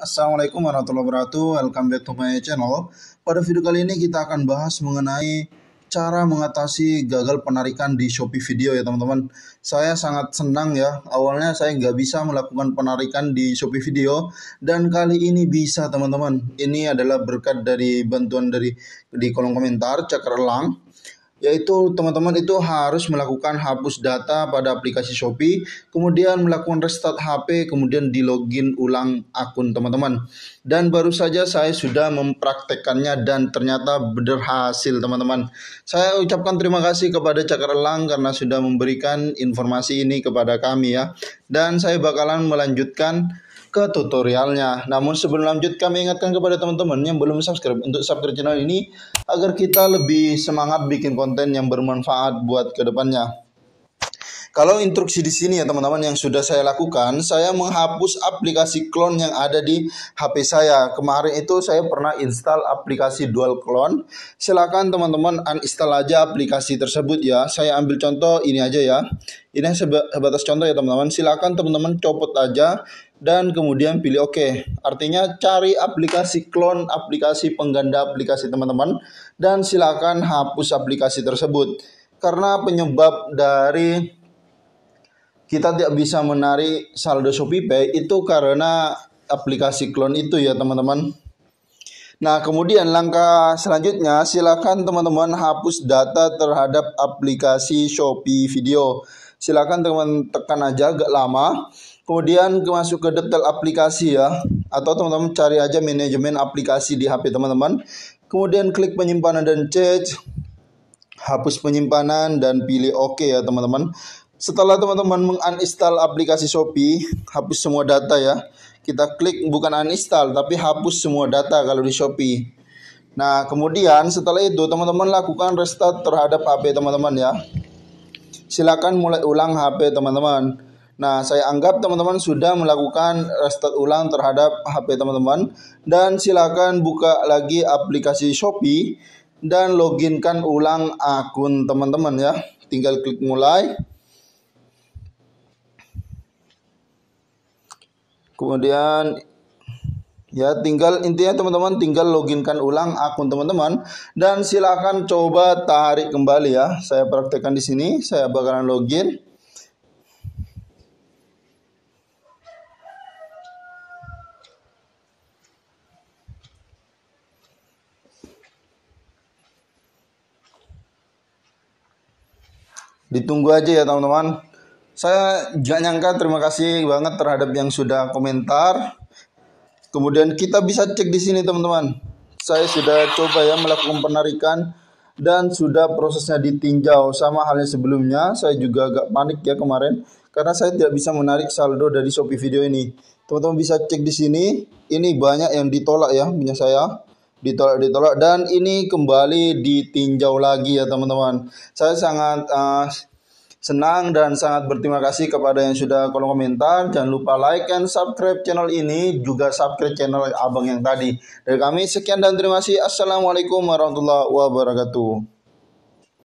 Assalamualaikum warahmatullahi wabarakatuh Welcome back to my channel Pada video kali ini kita akan bahas mengenai Cara mengatasi gagal penarikan di Shopee Video ya teman-teman Saya sangat senang ya Awalnya saya nggak bisa melakukan penarikan di Shopee Video Dan kali ini bisa teman-teman Ini adalah berkat dari bantuan dari di kolom komentar Cakar yaitu teman-teman itu harus melakukan hapus data pada aplikasi Shopee, kemudian melakukan restart HP, kemudian di login ulang akun teman-teman. Dan baru saja saya sudah mempraktekkannya dan ternyata berhasil teman-teman. Saya ucapkan terima kasih kepada Cakar Elang karena sudah memberikan informasi ini kepada kami ya. Dan saya bakalan melanjutkan ke tutorialnya. Namun sebelum lanjut kami ingatkan kepada teman-teman yang belum subscribe untuk subscribe channel ini agar kita lebih semangat bikin konten yang bermanfaat buat kedepannya. Kalau instruksi di sini ya teman-teman yang sudah saya lakukan, saya menghapus aplikasi clone yang ada di HP saya. Kemarin itu saya pernah install aplikasi dual clone. Silakan teman-teman uninstall aja aplikasi tersebut ya. Saya ambil contoh ini aja ya. Ini sebatas contoh ya teman-teman. Silakan teman-teman copot aja dan kemudian pilih oke. OK. Artinya cari aplikasi clone, aplikasi pengganda aplikasi teman-teman dan silakan hapus aplikasi tersebut. Karena penyebab dari kita tidak bisa menarik saldo Shopee itu karena aplikasi klon itu ya teman-teman. Nah, kemudian langkah selanjutnya silakan teman-teman hapus data terhadap aplikasi Shopee Video. Silakan teman teman tekan aja agak lama. Kemudian masuk ke detail aplikasi ya atau teman-teman cari aja manajemen aplikasi di HP teman-teman. Kemudian klik penyimpanan dan change hapus penyimpanan dan pilih oke OK ya teman-teman. Setelah teman-teman menginstal aplikasi Shopee, hapus semua data ya. Kita klik bukan uninstall tapi hapus semua data kalau di Shopee. Nah, kemudian setelah itu teman-teman lakukan restart terhadap HP teman-teman ya. Silakan mulai ulang HP teman-teman. Nah, saya anggap teman-teman sudah melakukan restart ulang terhadap HP teman-teman dan silakan buka lagi aplikasi Shopee dan loginkan ulang akun teman-teman ya. Tinggal klik mulai. Kemudian ya tinggal intinya teman-teman tinggal loginkan ulang akun teman-teman dan silakan coba tarik kembali ya. Saya praktekkan di sini, saya bakalan login. Ditunggu aja ya teman-teman. Saya gak nyangka terima kasih banget terhadap yang sudah komentar. Kemudian kita bisa cek di sini teman-teman. Saya sudah coba ya melakukan penarikan dan sudah prosesnya ditinjau sama halnya sebelumnya. Saya juga agak panik ya kemarin karena saya tidak bisa menarik saldo dari Shopee video ini. Teman-teman bisa cek di sini. Ini banyak yang ditolak ya punya saya. Ditolak ditolak dan ini kembali ditinjau lagi ya teman-teman. Saya sangat uh, senang dan sangat berterima kasih kepada yang sudah kolom komentar. Jangan lupa like and subscribe channel ini, juga subscribe channel abang yang tadi. Dari kami, sekian dan terima kasih. Assalamualaikum warahmatullahi wabarakatuh.